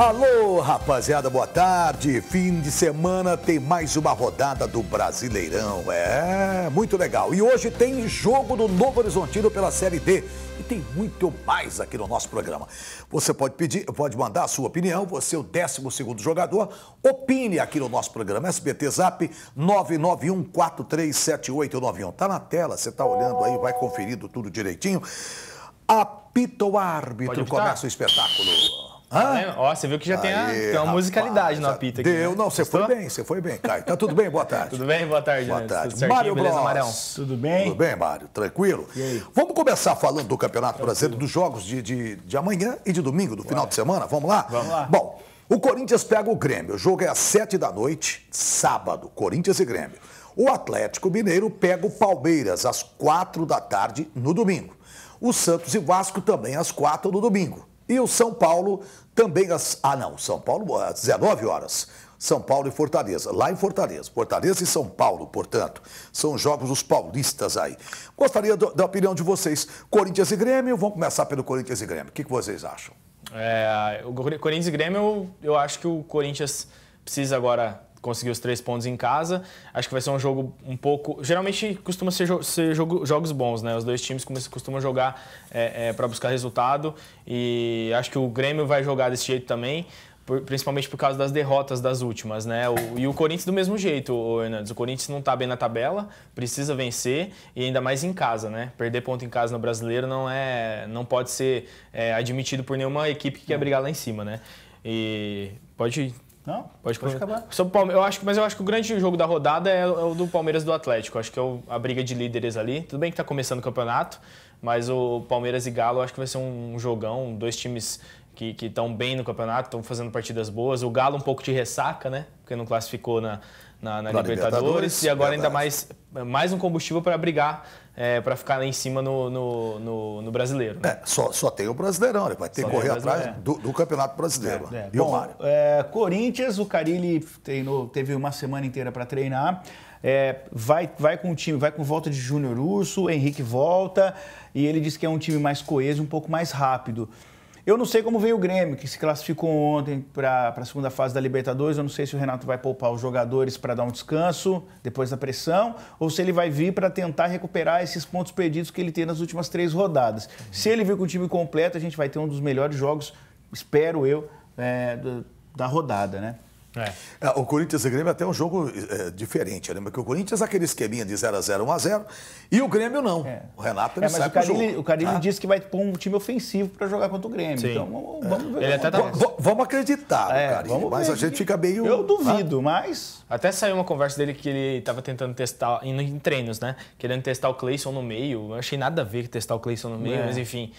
Alô, rapaziada, boa tarde. Fim de semana tem mais uma rodada do Brasileirão. É, muito legal. E hoje tem jogo do Novo Horizontino pela Série D. E tem muito mais aqui no nosso programa. Você pode pedir, pode mandar a sua opinião, você é o 12 jogador. Opine aqui no nosso programa. SBT Zap 991437891. Tá na tela, você tá olhando aí, vai conferindo tudo direitinho. Apita o árbitro, começa o espetáculo. Ah? Tá Ó, você viu que já Aê, tem, a, tem, uma musicalidade no apito aqui. Deu, né? não, você foi bem, você foi bem, Caio. Tá tudo bem? Boa tarde. tudo bem? Boa tarde, Boa né? tarde. Tudo Mário Bros. Beleza, Marão? Tudo bem? Tudo bem, Mário? Tranquilo? Vamos começar falando do Campeonato Tranquilo. Brasileiro, dos jogos de, de, de amanhã e de domingo, do Ué. final de semana. Vamos lá? Vamos lá. Bom, o Corinthians pega o Grêmio. O jogo é às sete da noite, sábado, Corinthians e Grêmio. O Atlético Mineiro pega o Palmeiras às quatro da tarde no domingo. O Santos e Vasco também às quatro no domingo. E o São Paulo também às. Ah, não, São Paulo ah, às 19 horas. São Paulo e Fortaleza, lá em Fortaleza. Fortaleza e São Paulo, portanto, são jogos dos paulistas aí. Gostaria do, da opinião de vocês. Corinthians e Grêmio, vamos começar pelo Corinthians e Grêmio. O que, que vocês acham? É, o Corinthians e Grêmio, eu acho que o Corinthians precisa agora conseguiu os três pontos em casa. Acho que vai ser um jogo um pouco. Geralmente costuma ser, jo... ser jogo... jogos bons, né? Os dois times costumam jogar é, é, para buscar resultado e acho que o Grêmio vai jogar desse jeito também. Por... principalmente por causa das derrotas das últimas, né? O... e o Corinthians do mesmo jeito, o Hernandes. O Corinthians não está bem na tabela, precisa vencer e ainda mais em casa, né? Perder ponto em casa no brasileiro não é, não pode ser é, admitido por nenhuma equipe que quer brigar lá em cima, né? E pode não? Pode, pode acabar. Sobre Palme... eu acho, mas eu acho que o grande jogo da rodada é, o é do Palmeiras do Atlético. acho que é a briga de líderes ali. Tudo bem que está começando o campeonato, mas o Palmeiras e Galo eu acho que vai ser um jogão, dois times que estão bem no campeonato, estão fazendo partidas boas. O Galo um pouco de ressaca, né? Porque não classificou na, na, na Libertadores, Libertadores, e agora verdade. ainda mais, mais um combustível para brigar, é, para ficar lá em cima no, no, no, no brasileiro. Né? É, só, só tem o brasileirão, ele né? vai ter que correr atrás é. do, do, Campeonato Brasileiro. É, é. E o Mário? Corinthians, o Carilli treinou, teve uma semana inteira para treinar. É, vai, vai com o time, vai com volta de Júnior Urso, Henrique volta, e ele diz que é um time mais coeso, um pouco mais rápido. Eu não sei como veio o Grêmio, que se classificou ontem para a segunda fase da Libertadores. Eu não sei se o Renato vai poupar os jogadores para dar um descanso depois da pressão, ou se ele vai vir para tentar recuperar esses pontos perdidos que ele tem nas últimas três rodadas. Uhum. Se ele vir com o time completo, a gente vai ter um dos melhores jogos, espero eu, é, da rodada, né? É. é. O Corinthians e o Grêmio é até um jogo é, diferente, Lembra Porque o Corinthians aquele esqueminha de 0x0, 1x0, e o Grêmio não. É. O Renato ele é, mas o jogo, o Carilli tá? disse que vai pôr um time ofensivo para jogar contra o Grêmio. Sim. Então vamos, é. ver. Tá... Vamos acreditar, é, Carilli, vamos mas a gente fica meio. Eu né? duvido, mas. Até saiu uma conversa dele que ele estava tentando testar, indo em treinos, né? Querendo testar o Cleison no meio. Eu achei nada a ver testar o Cleison no meio, é. mas enfim.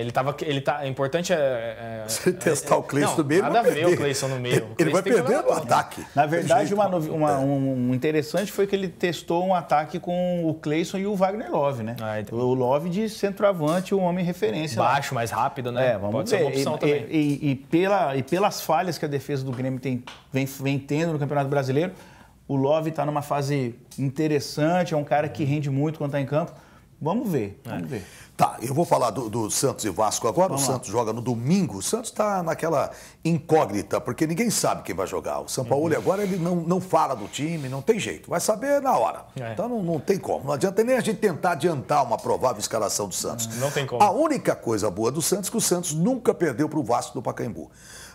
ele tava. Ele tá, importante é. Se testar o Cleison no meio. Nada a ver o Cleison no meio. Ele vai perder o ataque. Na verdade, uma, uma, é. um interessante foi que ele testou um ataque com o Cleison e o Wagner Love, né? Ah, então. o Love de centroavante, o homem referência. Baixo, lá. mais rápido, né? É, vamos Pode ver. ser uma opção e, também. E, e, pela, e pelas falhas que a defesa do Grêmio tem, vem, vem tendo no Campeonato Brasileiro, o Love está numa fase interessante, é um cara que rende muito quando está em campo. Vamos ver, vamos é. ver. Tá, eu vou falar do, do Santos e Vasco agora. Vamos o Santos lá. joga no domingo. O Santos está naquela incógnita, porque ninguém sabe quem vai jogar. O São Paulo uhum. agora ele não, não fala do time, não tem jeito. Vai saber na hora. É. Então não, não tem como. Não adianta nem a gente tentar adiantar uma provável escalação do Santos. Não tem como. A única coisa boa do Santos é que o Santos nunca perdeu para o Vasco do Pacaembu.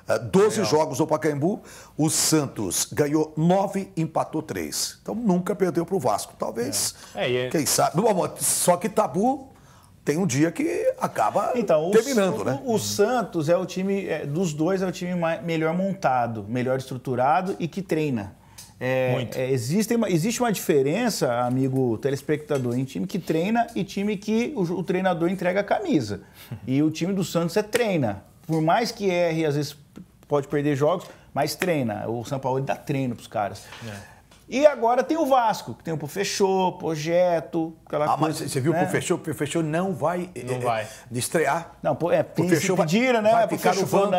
É, doze jogos no Pacaembu, o Santos ganhou nove empatou três Então nunca perdeu para o Vasco. Talvez, é. É, é- quem sabe. só que tabu tem um dia que acaba então, terminando, o, né? O, o Santos é o time, é, dos dois, é o time mais, melhor montado, melhor estruturado e que treina. É, Muito. É, existe, uma, existe uma diferença, amigo telespectador, em time que treina e time que o, o treinador entrega a camisa. E o time do Santos é treina. Por mais que erre, às vezes pode perder jogos, mas treina. O São Paulo dá treino para os caras. É. E agora tem o Vasco, que tem o fechou Projeto, aquela ah, coisa. mas você viu né? o fechou O fechou não vai, não é, vai. Eh, eh, estrear. Não, é, Pufechô pediram, né? Vai ficar Pufechô no banco.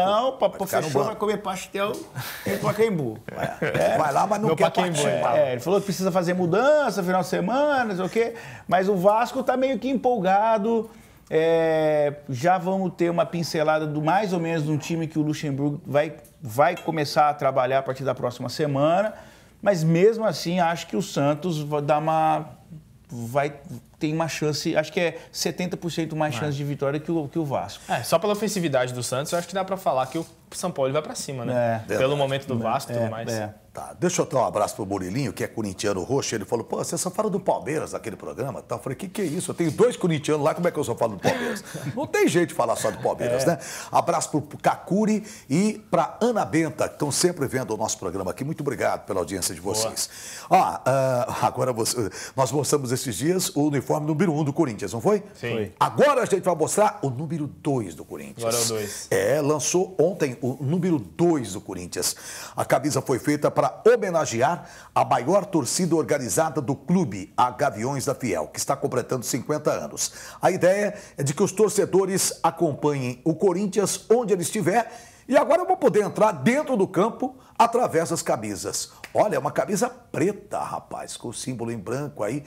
não, vai comer pastel em Pacaembu. É. é. Vai lá, mas não Meu quer Pacaembu, então. é. Ele falou que precisa fazer mudança final de semana, não sei o quê. Mas o Vasco tá meio que empolgado. É, já vamos ter uma pincelada do mais ou menos de um time que o Luxemburgo vai, vai começar a trabalhar a partir da próxima semana. Mas mesmo assim, acho que o Santos vai dar uma. Vai, tem uma chance, acho que é 70% mais chance de vitória que o, que o Vasco. É, só pela ofensividade do Santos, eu acho que dá para falar que o são Paulo vai para cima, né? É, Pelo momento do é, Vasco e é, tudo mais. É. Tá. Deixa eu dar um abraço pro Murilinho, que é corintiano roxo. Ele falou, pô, você só fala do Palmeiras naquele programa. Tá? Eu falei, que que é isso? Eu tenho dois corintianos lá, como é que eu só falo do Palmeiras? Não tem jeito de falar só do Palmeiras, é. né? Abraço pro Kakuri e pra Ana Benta, que estão sempre vendo o nosso programa aqui. Muito obrigado pela audiência de vocês. Boa. Ó, uh, agora você, nós mostramos esses dias o uniforme número um do Corinthians, não foi? Sim. Agora a gente vai mostrar o número dois do Corinthians. Agora é o dois. É, lançou ontem o número 2 do Corinthians. A camisa foi feita para homenagear a maior torcida organizada do clube, a Gaviões da Fiel, que está completando 50 anos. A ideia é de que os torcedores acompanhem o Corinthians onde ele estiver e agora eu vou poder entrar dentro do campo através das camisas. Olha, é uma camisa preta, rapaz, com o símbolo em branco aí.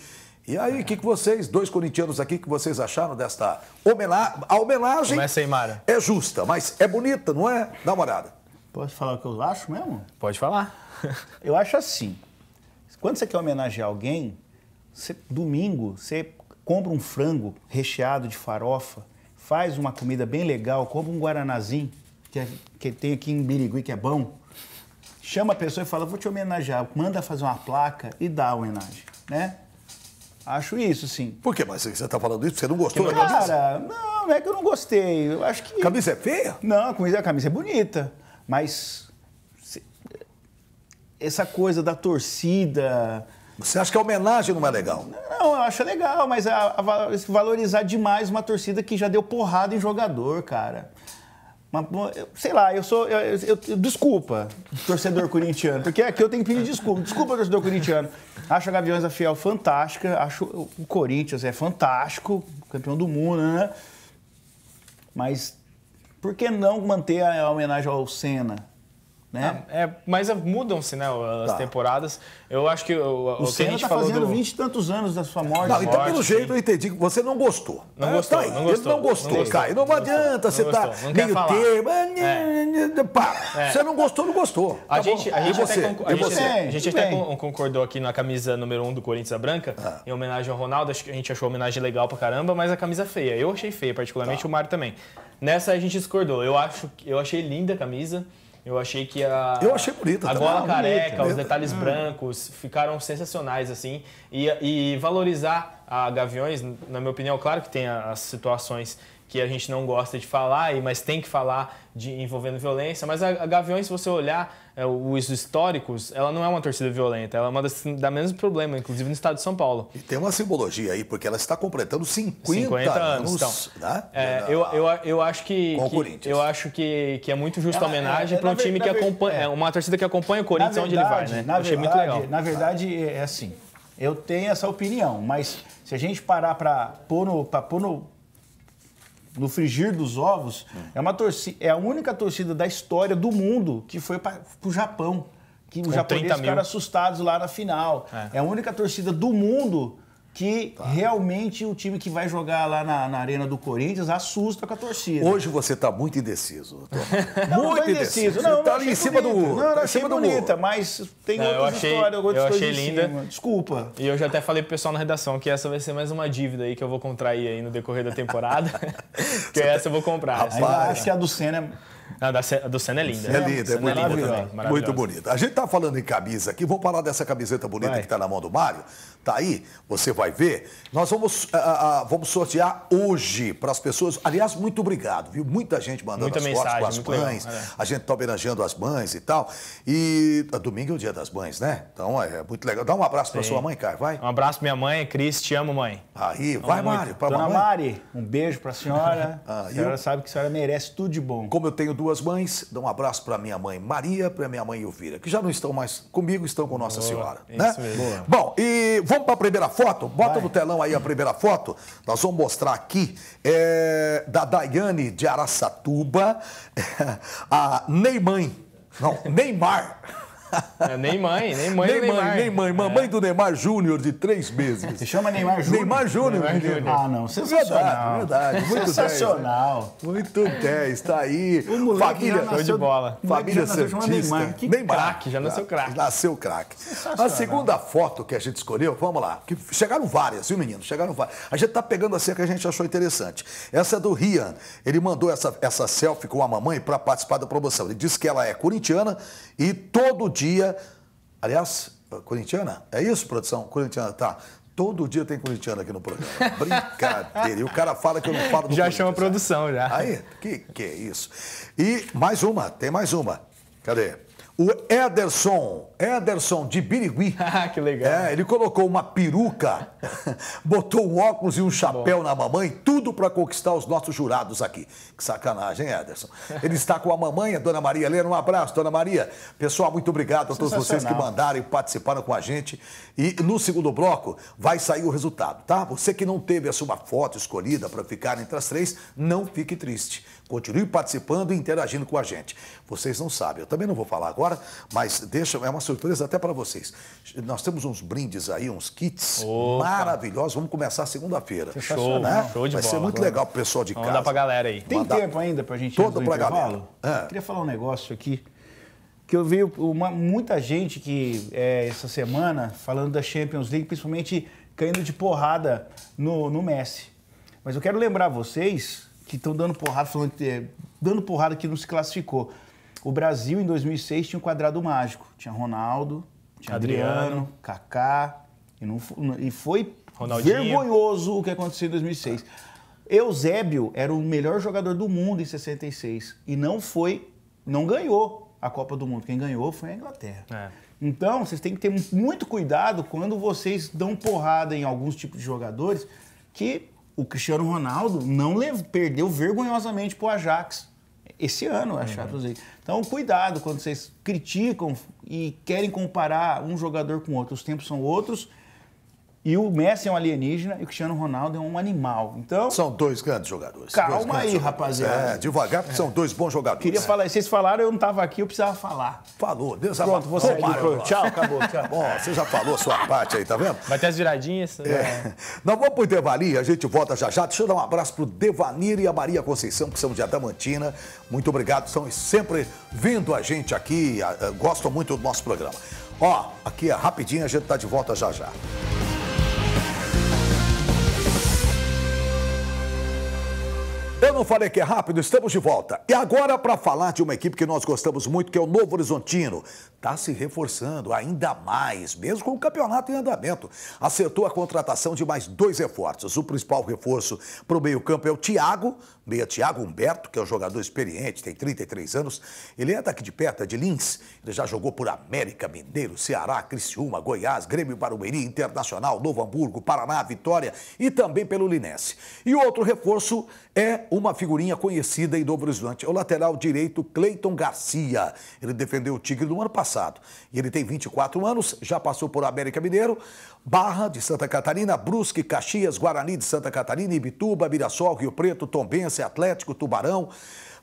E aí, o é. que, que vocês, dois corintianos aqui, que vocês acharam desta homenagem? A homenagem Começa aí, Mara. é justa, mas é bonita, não é? Dá uma olhada. Posso falar o que eu acho mesmo? Pode falar. eu acho assim, quando você quer homenagear alguém, você, domingo, você compra um frango recheado de farofa, faz uma comida bem legal, compra um guaranazinho, que, é, que tem aqui em Birigui, que é bom, chama a pessoa e fala, vou te homenagear, manda fazer uma placa e dá a homenagem, né? Acho isso, sim. Por quê? Mas você está falando isso? Você não gostou da camisa? Cara, não, não é que eu não gostei. Eu acho que... A camisa é feia? Não, a camisa, a camisa é bonita, mas essa coisa da torcida... Você acha que a homenagem não é legal? Não, eu acho legal, mas a, a valorizar demais uma torcida que já deu porrada em jogador, cara sei lá, eu sou. Eu, eu, eu, desculpa, torcedor corintiano, porque aqui é eu tenho que pedir desculpa. Desculpa, torcedor corintiano. Acho a Gaviões da Fiel fantástica, acho o Corinthians é fantástico, campeão do mundo, né, né? Mas por que não manter a, a homenagem ao Senna? Né? Ah, é, mas é, mudam-se né, as tá. temporadas. Eu acho que o, o, o Senna está fazendo do... 20 e tantos anos da sua é. morte. Não, então, morte, pelo jeito, sim. eu entendi que você não gostou. Não é, gostou, tá não gostou. Ele não gostou, não Caio. Tá não, não adianta você está tá meio termo. É. Né, é. Né, né, é. Você não gostou, não gostou. A, tá gente, Até, concordou aqui na camisa número 1 um do Corinthians Branca, ah. em homenagem ao Ronaldo. a gente achou a homenagem legal pra caramba, mas a camisa feia. Eu achei feia, particularmente, o Mário também. Nessa a gente discordou. Eu, acho, eu achei linda a camisa. Eu achei que a. Eu achei bonita, A gola ah, careca, os detalhes hum. brancos ficaram sensacionais, assim. E, e valorizar a Gaviões, na minha opinião, claro que tem as situações que a gente não gosta de falar, mas tem que falar de envolvendo violência. Mas a, Gaviões, se você olhar é, os históricos, ela não é uma torcida violenta, ela é uma das, da mesmo problema, inclusive no estado de São Paulo. E tem uma simbologia aí, porque ela está completando 50, 50 anos. Então, né? é, eu, eu, eu acho que, eu acho que, que é muito justa a homenagem é, é, para um time que acompanha, é. uma torcida que acompanha o Corinthians verdade, onde ele vai, né? Na verdade, muito legal. Na verdade é, é assim. Eu tenho essa opinião, mas se a gente parar para pôr no, pôr no no frigir dos ovos, é, uma torcida, é a única torcida da história do mundo que foi para o Japão. Que os japoneses ficaram assustados lá na final. É. é a única torcida do mundo que tá. realmente o time que vai jogar lá na, na, Arena do Corinthians assusta com a torcida. Hoje você está muito indeciso. não, muito indeciso. Não, está ali em cima bonita. do. Não, era tá em cima bonita, do... mas tem não, outras eu achei, histórias, eu achei linda. Cima. Desculpa. E eu já até falei pro pessoal na redação que essa vai ser mais uma dívida aí que eu vou contrair aí no decorrer da temporada. que essa eu vou tá- comprar. Rapaz, acho que a do Senna é- a do Senna é linda. É linda, é, muito, é bonita. Muito bonita. A gente está falando em camisa aqui, vamos falar dessa camiseta bonita Vai. que está na mão do Mário. Tá aí, você vai ver. Nós vamos, uh, uh, vamos sortear hoje para as pessoas. Aliás, muito obrigado, viu? Muita gente mandando Muita as mensagem, fotos com as mães. é. A gente está homenageando as mães e tal. E domingo é o dia das mães, né? Então é, é muito legal. Dá um abraço para sua mãe, Caio, vai. Um abraço para minha mãe, Cris, te amo, mãe. Aí, amo vai, Mário. Pra Dona mamãe. Mari, um beijo para a senhora. ah, a senhora eu... sabe que a senhora merece tudo de bom. Como eu tenho duas mães, dá um abraço para minha mãe Maria, para minha mãe Elvira, que já não estão mais comigo, estão com Nossa Boa, Senhora. É né? Bom, e Vamos para a primeira foto? Bota Vai. no telão aí a primeira foto. Nós vamos mostrar aqui é, da Daiane de Araçatuba, a Neymar. Não, Neymar. É, nem mãe, nem mãe nem mãe, Neymar. Nem mãe, mamãe é. do Neymar Júnior, de três meses. Se chama Neymar Júnior? Neymar Júnior. Ah, não, sensacional. Verdade, verdade. Muito sensacional. 10, muito 10, está aí. O moleque família, já nasceu, de bola. Família Santista. Neymar, que Neymar. craque, já nasceu craque. Nasceu craque. A segunda foto que a gente escolheu, vamos lá, que chegaram várias, viu, menino? Chegaram várias. A gente tá pegando assim que a gente achou interessante. Essa é do Rian. Ele mandou essa, essa selfie com a mamãe para participar da promoção. Ele disse que ela é corintiana e todo dia dia. Aliás, corintiana? É isso, produção? Corintiana, tá. Todo dia tem corintiano aqui no programa. Brincadeira. E o cara fala que eu não falo do Já chama produção, já. Aí, que, que é isso? E mais uma, tem mais uma. Cadê? O Ederson, Ederson de Birigui. Ah, que legal. É, ele colocou uma peruca, botou um óculos e um chapéu Bom. na mamãe, tudo para conquistar os nossos jurados aqui. Que sacanagem, Ederson. Ele está com a mamãe, a dona Maria Helena. Um abraço, dona Maria. Pessoal, muito obrigado a todos vocês que mandaram e participaram com a gente. E no segundo bloco vai sair o resultado, tá? Você que não teve a sua foto escolhida para ficar entre as três, não fique triste. Continue participando e interagindo com a gente. Vocês não sabem, eu também não vou falar agora, mas deixa, é uma surpresa até para vocês. Nós temos uns brindes aí, uns kits Opa. maravilhosos. Vamos começar segunda-feira. Show, né? show de Vai bola. ser muito legal pro pessoal de Vamos casa. para pra galera aí. Tem Mandar... tempo ainda pra gente Todo pra intervalo? galera. Ah. É. Queria falar um negócio aqui que eu vi uma, muita gente que é, essa semana falando da Champions League, principalmente caindo de porrada no, no Messi. Mas eu quero lembrar vocês que estão dando porrada, falando que é, dando porrada que não se classificou. O Brasil, em 2006, tinha um quadrado mágico. Tinha Ronaldo, tinha Adriano, Adriano Kaká. E, não, e foi vergonhoso o que aconteceu em 2006. Eusébio era o melhor jogador do mundo em 66 e não foi, não ganhou a Copa do Mundo. Quem ganhou foi a Inglaterra. É. Então, vocês têm que ter muito cuidado quando vocês dão porrada em alguns tipos de jogadores que o Cristiano Ronaldo não perdeu vergonhosamente para o Ajax esse ano, acho que uhum. League. Então, cuidado quando vocês criticam e querem comparar um jogador com outro. Os tempos são outros e o Messi é um alienígena e o Cristiano Ronaldo é um animal. Então. São dois grandes jogadores. Calma grandes aí, jogadores. rapaziada. É, devagar, porque é. são dois bons jogadores. Queria é. falar, vocês falaram, eu não estava aqui, eu precisava falar. Falou, Deus Pronto, você aqui, Tchau, acabou. Tchau. Bom, você já falou a sua parte aí, tá vendo? Vai ter as viradinhas. É. Né? Nós vamos pro Devani, a gente volta já já. Deixa eu dar um abraço pro Devanir e a Maria Conceição, que são de Adamantina. Muito obrigado, São sempre vindo a gente aqui, gostam muito do nosso programa. Ó, aqui é rapidinho, a gente tá de volta já já. Eu não falei que é rápido, estamos de volta. E agora para falar de uma equipe que nós gostamos muito, que é o Novo Horizontino. Está se reforçando ainda mais, mesmo com o campeonato em andamento. Acertou a contratação de mais dois reforços. O principal reforço para o meio-campo é o Thiago, meia Thiago Humberto, que é um jogador experiente, tem 33 anos. Ele é daqui de perto, é de Lins. Ele já jogou por América, Mineiro, Ceará, Criciúma, Goiás, Grêmio Barueri, Internacional, Novo Hamburgo, Paraná, Vitória e também pelo Linense. E o outro reforço é uma figurinha conhecida em Novo Horizonte. É o lateral direito Cleiton Garcia. Ele defendeu o Tigre no ano passado. E ele tem 24 anos, já passou por América Mineiro, Barra de Santa Catarina, Brusque, Caxias, Guarani de Santa Catarina, Ibituba, Mirassol, Rio Preto, Tombense, Atlético, Tubarão.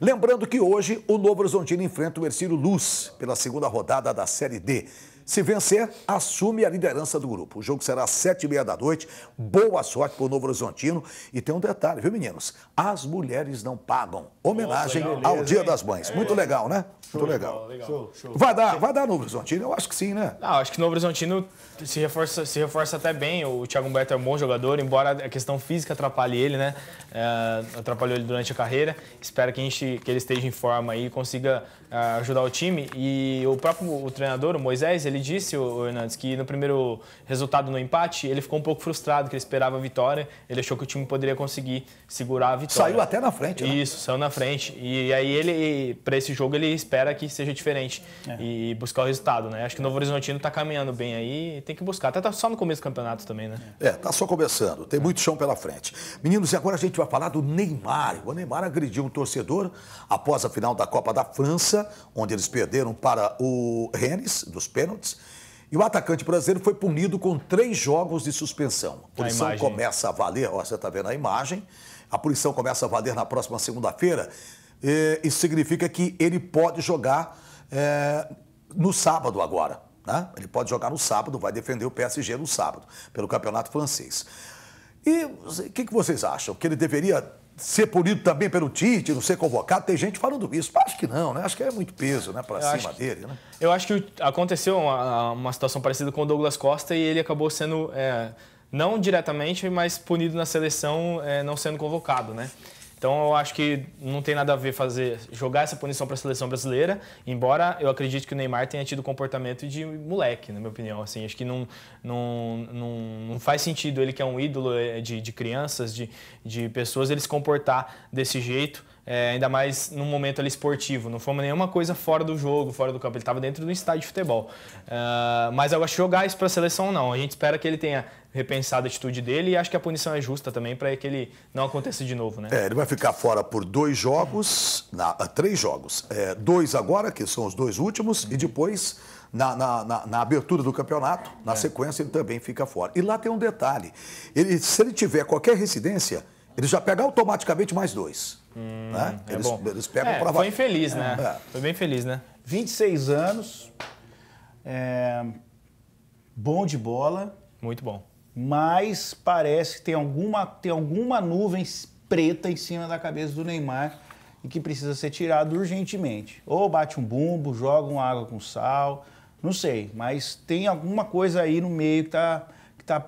Lembrando que hoje o Novo Horizontino enfrenta o Ercílio Luz pela segunda rodada da Série D. Se vencer, assume a liderança do grupo. O jogo será às sete e meia da noite. Boa sorte para o Novo Horizontino. E tem um detalhe, viu, meninos? As mulheres não pagam. Homenagem Nossa, ao Dia das Mães. É. Muito legal, né? Muito legal. legal. Vai dar, vai dar Novo Horizontino? Eu acho que sim, né? Não, acho que Novo Horizontino se reforça, se reforça até bem. O Thiago Humberto é um bom jogador, embora a questão física atrapalhe ele, né? É, atrapalhou ele durante a carreira. Espero que, a gente, que ele esteja em forma e consiga uh, ajudar o time. E o próprio o treinador, o Moisés, ele disse, o Hernandes, que no primeiro resultado no empate, ele ficou um pouco frustrado, que ele esperava a vitória. Ele achou que o time poderia conseguir segurar a vitória. Saiu até na frente, né? Isso, saiu na frente. E aí ele, para esse jogo, ele espera que seja diferente é. e buscar o resultado, né? Acho que o Novo Horizontino está caminhando bem aí tem que buscar. Até tá só no começo do campeonato também, né? É, tá só começando. Tem muito chão pela frente. Meninos, e agora a gente vai falar do Neymar. O Neymar agrediu um torcedor após a final da Copa da França, onde eles perderam para o Rennes, dos pênaltis. E o atacante brasileiro foi punido com três jogos de suspensão. A punição a começa a valer, ó, você está vendo a imagem. A punição começa a valer na próxima segunda-feira. Isso eh, significa que ele pode jogar é, no sábado agora. Tá? Ele pode jogar no sábado, vai defender o PSG no sábado, pelo campeonato francês. E o que, que vocês acham? Que ele deveria ser punido também pelo Tite, não ser convocado? Tem gente falando isso. Acho que não, né? Acho que é muito peso né, para cima dele. Né? Eu acho que aconteceu uma, uma, situação parecida com o Douglas Costa e ele acabou sendo, é, não diretamente, mas punido na seleção, é, não sendo convocado, né? Então eu acho que não tem nada a ver fazer jogar essa punição para a seleção brasileira, embora eu acredite que o Neymar tenha tido comportamento de moleque, na minha opinião. Assim, acho que não, não, não, não faz sentido ele que é um ídolo eh, de, de crianças, de, de pessoas, ele se comportar desse jeito. É, ainda mais num momento ali esportivo. Não foi nenhuma coisa fora do jogo, fora do campo. Ele estava dentro do estádio de futebol. Uh, mas eu acho jogar isso para a seleção não. A gente espera que ele tenha repensado a atitude dele e acho que a punição é justa também para que ele não aconteça de novo, né? É, ele vai ficar fora por dois jogos, na, ah, três jogos. É, dois agora, que são os dois últimos, uhum. e depois na, na, na, na, abertura do campeonato, na é. sequência, ele também fica fora. E lá tem um detalhe: ele, se ele tiver qualquer residência, ele já pega automaticamente mais dois. Hum, né? É eles, é eles, pegam é, para Foi infeliz, né? É. Foi bem feliz, né? 26 anos, é, bom de bola. Muito bom. Mas parece que tem alguma, tem alguma nuvem preta em cima da cabeça do Neymar e que precisa ser tirado urgentemente. Ou bate um bumbo, joga uma água com sal, não sei, mas tem alguma coisa aí no meio que está que tá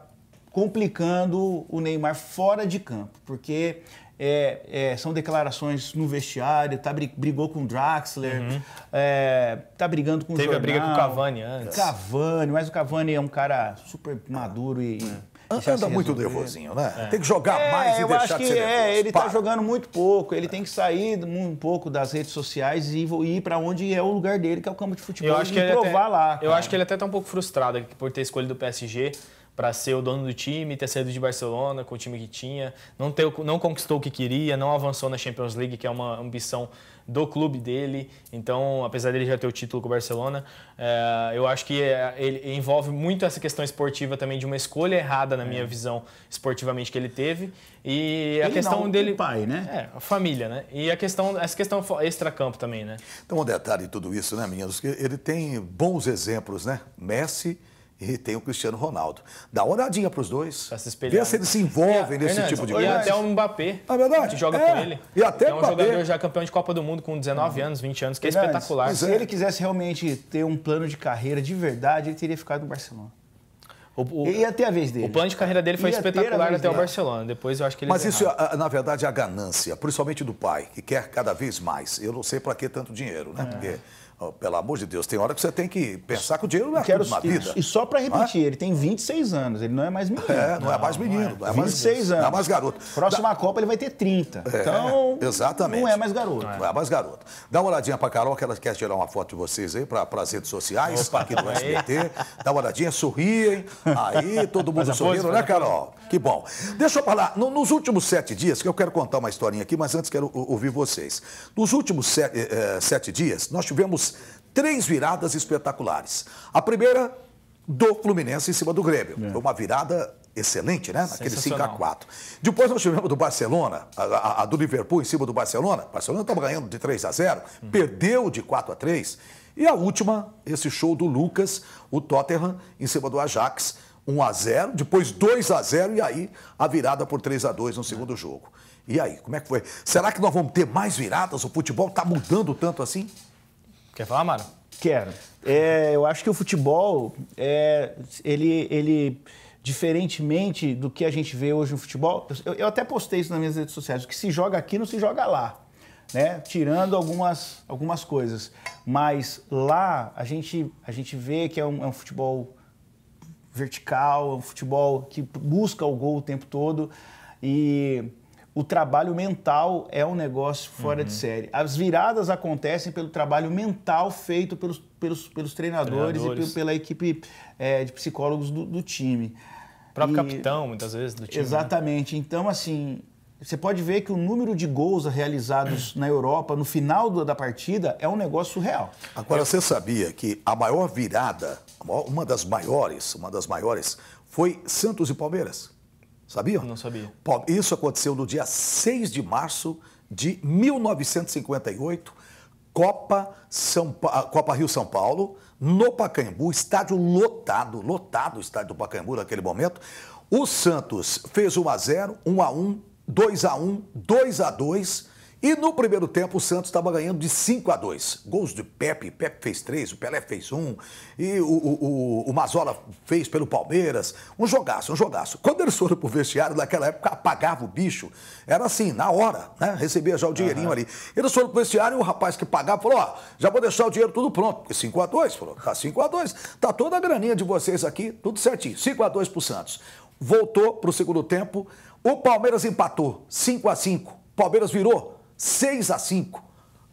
complicando o Neymar fora de campo, porque é, é, são declarações no vestiário, tá, brigou com o Draxler, uhum. é, tá brigando com Teve o Teve a briga com o Cavani antes. Cavani, mas o Cavani é um cara super maduro e... É. Anda muito nervosinho, né? É. Tem que jogar é, mais e deixar acho que de É, ele tá Para. tá jogando muito pouco, ele tem que sair um pouco das redes sociais e ir para onde é o lugar dele, que é o campo de futebol, eu acho e que provar até, lá. Cara. Eu acho que ele até tá um pouco frustrado por ter escolhido o PSG, para ser o dono do time, ter saído de Barcelona com o time que tinha, não, ter, não conquistou o que queria, não avançou na Champions League, que é uma ambição do clube dele. Então, apesar dele já ter o título com o Barcelona, é, eu acho que é, ele envolve muito essa questão esportiva também de uma escolha errada na é. minha visão esportivamente que ele teve e ele a questão não, dele, o pai, né? É, a família, né? E a questão, essa questão extracampo também, né? Então, um detalhe de tudo isso, né, meninos, que ele tem bons exemplos, né? Messi e tem o Cristiano Ronaldo. Dá uma olhadinha para os dois. Pra se Vê se eles se né? envolvem nesse Fernandes, tipo de coisa. E até o Mbappé. É verdade. A gente joga é, com ele. E até é um Mbappé. jogador já campeão de Copa do Mundo com 19 uhum. anos, 20 anos, que Fernandes, é espetacular. se ele quisesse realmente ter um plano de carreira de verdade, ele teria ficado no Barcelona. O, o, a vez dele. O plano de carreira dele foi ia espetacular até o Barcelona. Depois eu acho que ele. Mas isso, é, na verdade, é a ganância, principalmente do pai, que quer cada vez mais. Eu não sei para que tanto dinheiro, né? É. Porque pelo amor de Deus, tem hora que você tem que pensar que o dinheiro é Quero, tudo na vida. E só para é? repetir, é? ele tem 26 anos, ele não é mais menino. É, não, não é mais menino. Não é. Não é 26 mais, anos. Não é mais garoto. Próxima da... Copa ele vai ter 30. É, então, exatamente. não é mais garoto. Não é, mais garoto. Dá uma olhadinha para Carol, que ela quer tirar uma foto de vocês aí para as redes sociais, para aqui do SBT. Dá uma olhadinha, sorriem. Aí, todo mundo sorrindo, né, Carol? Que bom. Deixa eu falar, no, nos últimos sete dias, que eu quero contar uma historinha aqui, mas antes quero ouvir vocês. Nos últimos sete, eh, eh sete dias, nós tivemos três viradas espetaculares. A primeira do Fluminense em cima do Grêmio. É. Foi uma virada excelente, né? Aquele 5 a 4 Depois nós tivemos do Barcelona, a, a, a, do Liverpool em cima do Barcelona. O Barcelona estava ganhando de 3 a 0 uhum. perdeu de 4 a 3 E a última, esse show do Lucas, o Tottenham em cima do Ajax, 1 a 0 depois 2 a 0 e aí a virada por 3 a 2 no segundo é. jogo. E aí, como é que foi? Será que nós vamos ter mais viradas? O futebol está mudando tanto assim? Quer falar, Mário? Quero. É, eu acho que o futebol, é, ele, ele, diferentemente do que a gente vê hoje no futebol, eu, eu até postei isso nas minhas redes sociais, o que se joga aqui não se joga lá. Né? Tirando algumas, algumas coisas. Mas lá a gente, a gente vê que é um, é um, futebol vertical, é um futebol que busca o gol o tempo todo. E o trabalho mental é um negócio fora uhum. de série. As viradas acontecem pelo trabalho mental feito pelos, pelos, pelos treinadores, treinadores. e pela equipe é, de psicólogos do, do time. O próprio e, capitão, muitas vezes, do time. Né? Exatamente. Né? Então, assim, você pode ver que o número de gols realizados na Europa no final da partida é um negócio real. Agora, você sabia que a maior virada, uma das maiores, uma das maiores, foi Santos e Palmeiras? Sabiam? Não sabia. Isso aconteceu no dia 6 de março de 1958, Copa, São pa... Ah, Copa Rio São Paulo, no Pacaembu, estádio lotado, lotado o estádio do Pacaembu naquele momento. O Santos fez 1 a 0, 1 a 1, 2 a 1, 2 a 2 e no primeiro tempo o Santos estava ganhando de 5 a 2. Gols de Pepe, Pepe fez 3, o Pelé fez 1, um, e o, o, o, Mazola fez pelo Palmeiras. Um jogaço, um jogaço. Quando eles foram para o vestiário, naquela época apagava o bicho, era assim, na hora, né? Recebia já o dinheirinho uhum. ali. Eles foram para o vestiário e o rapaz que pagava falou: ó, já vou deixar o dinheiro tudo pronto, 5 a 2, falou, tá 5 a 2, tá toda a graninha de vocês aqui, tudo certinho. 5 a 2 para o Santos. Voltou para o segundo tempo, o Palmeiras empatou, 5 a 5. Palmeiras virou 6 a 5.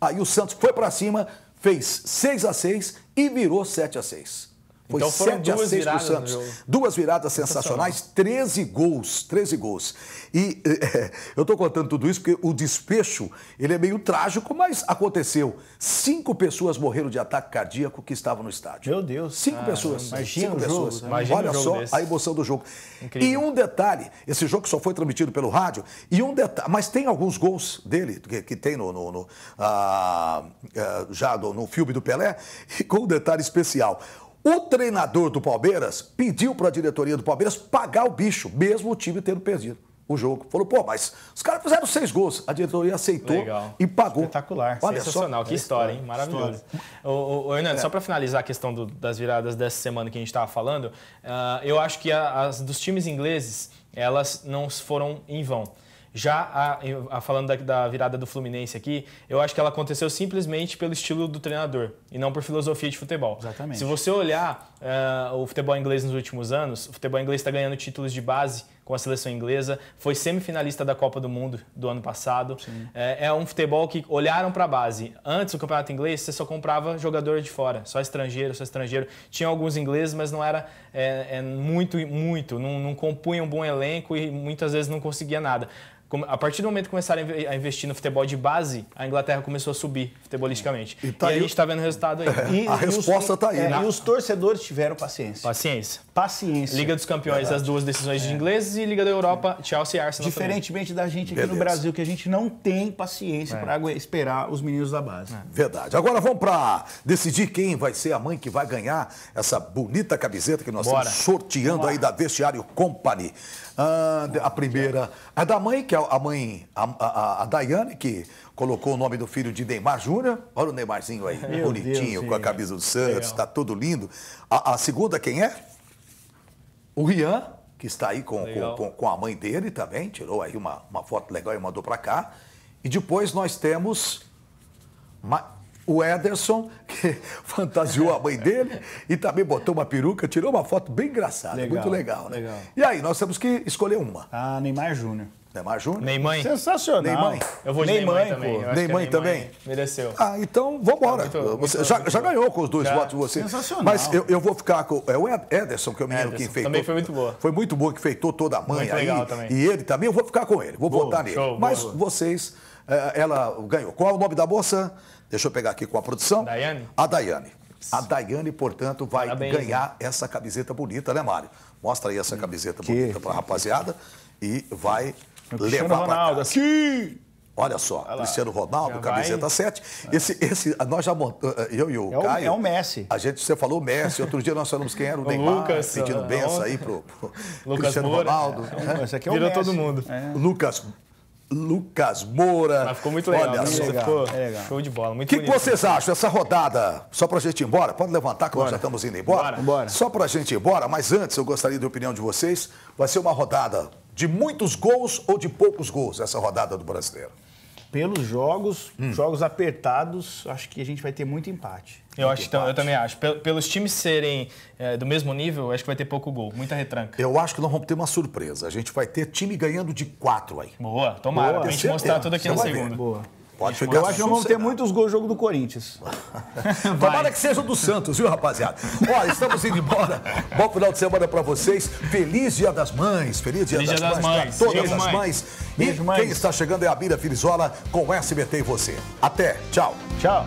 Aí o Santos foi para cima, fez 6 a 6 e virou 7 a 6. Foi então foram 7 a 6 para Santos. Duas viradas sensacionais, 13 gols, 13 gols. E é, eu estou contando tudo isso porque o despecho, ele é meio trágico, mas aconteceu. Cinco pessoas morreram de ataque cardíaco que estavam no estádio. Meu Deus. Cinco ah, pessoas. Imagina cinco pessoas. Jogo, imagina Olha um só desse. a emoção do jogo. Incrível. E um detalhe, esse jogo só foi transmitido pelo rádio, e um detalhe, mas tem alguns gols dele, que, que tem no, no, no ah, eh, já no, no filme do Pelé, e com um detalhe especial. O treinador do Palmeiras pediu para a diretoria do Palmeiras pagar o bicho, mesmo o time tendo perdido o jogo. Falou, pô, mas os caras fizeram seis gols. A diretoria aceitou Legal. e pagou. Espetacular, Olha, sensacional. Só... Que é história, hein? Maravilhoso. Ô, Hernando, é. só para finalizar a questão do, das viradas dessa semana que a gente estava falando, uh, eu acho que a, as dos times ingleses, elas não foram em vão. Já a, a falando da, da, virada do Fluminense aqui, eu acho que ela aconteceu simplesmente pelo estilo do treinador e não por filosofia de futebol. Exatamente. Se você olhar uh, o futebol inglês nos últimos anos, o futebol inglês está ganhando títulos de base com a seleção inglesa, foi semifinalista da Copa do Mundo do ano passado. É, é, um futebol que olharam para a base. Antes, o campeonato inglês, você só comprava jogador de fora, só estrangeiro, só estrangeiro. Tinha alguns ingleses, mas não era é, é muito, muito. Não, não compunha um bom elenco e muitas vezes não conseguia nada a partir do momento que começaram a investir no futebol de base, a Inglaterra começou a subir futebolisticamente. E, tá e aí, a gente está vendo o resultado aí. É, e, a e resposta está aí. É, né? e os torcedores tiveram paciência. Paciência. Paciência. Liga dos Campeões, Verdade. as duas decisões é. de ingleses e Liga da Europa, Chelsea e Arsenal. Diferentemente também. da gente aqui Beleza. no Brasil, que a gente não tem paciência é. para esperar os meninos da base. É. Verdade. Agora vamos para decidir quem vai ser a mãe que vai ganhar essa bonita camiseta que nós Bora. estamos sorteando aí da Vestiário Company. Ah, a primeira, a é da mãe, que é a mãe, a, a, a Daiane, que colocou o nome do filho de Neymar Júnior. Olha o Neymarzinho aí, Meu bonitinho, Deus, com a camisa do Santos, Legal. tá todo lindo. A, a segunda, quem é? O Rian que está aí com, com, com, a mãe dele também, tirou aí uma, uma foto legal e mandou para cá. E depois nós temos o Ederson, que fantasiou a mãe dele e também botou uma peruca, tirou uma foto bem engraçada, legal, muito legal, né? Legal. E aí, nós temos que escolher uma. Ah, Neymar Júnior. Neymar Júnior. Neymar. Sensacional. Neymar. Eu vou de Neymar, Neymar também. Pô. É Neymar também. Mereceu. Ah, então vambora. É muito, você muito, já, muito já ganhou com os dois já. votos de você. Sensacional. Mas eu, eu vou ficar com. É o Ederson, que é o menino Ederson. que enfeitou. Também foi muito boa. Foi muito boa, que enfeitou toda a mãe muito aí. Legal também. E ele também, eu vou ficar com ele. Vou boa, votar nele. Show, Mas boa. vocês, eh, ela ganhou. Qual é o nome da moça? Deixa eu pegar aqui com a produção. Daiane. A Daiane. A Daiane, portanto, vai Parabéns, ganhar essa camiseta bonita, né, Mário? Mostra aí essa hum. camiseta que... bonita para a rapaziada e vai Cristiano Ronaldo, assim. Olha só, Olha Cristiano Ronaldo, já camiseta vai... 7. Esse, esse, nós já montamos, eh, eh, eu e o é Caio. é o Messi. A gente, você falou Messi, outro dia nós falamos quem era o, o Neymar, Lucas, pedindo ah, benção aí pro, pro Lucas Cristiano Moura, Ronaldo. É, né? Esse aqui é o Virou Messi. todo mundo. É. Lucas Lucas Moura. Mas ficou muito legal. Olha né? só. ficou legal. Show de bola. O que, vocês acham dessa rodada? Só para a gente ir embora? Pode levantar que Bora. nós já estamos indo embora? Bora. Bora. Só para a gente ir embora, mas antes eu gostaria da opinião de vocês. Vai ser uma rodada de muitos gols ou de poucos gols essa rodada do Brasileiro? Pelos jogos, hum. jogos apertados, acho que a gente vai ter muito empate. Eu, muito acho, empate. eu também acho. Pelos times serem é, do mesmo nível, acho que vai ter pouco gol, muita retranca. Eu acho que nós vamos ter uma surpresa. A gente vai ter time ganhando de quatro aí. Boa, tomara. Boa. Pra gente mostrar tudo aqui Você no segundo. Ver. Boa. Pode ficar. Eu acho que vão ter muitos gols jogo do Corinthians. Tomara que seja do Santos, viu, rapaziada? Olha, estamos indo embora. Bom final de semana para vocês. Feliz Dia das Mães. Feliz Dia, Feliz das, das, Mães para todas as mães. mães. e quem está chegando é a Bira Filizola com SBT e você. Até. Tchau. Tchau.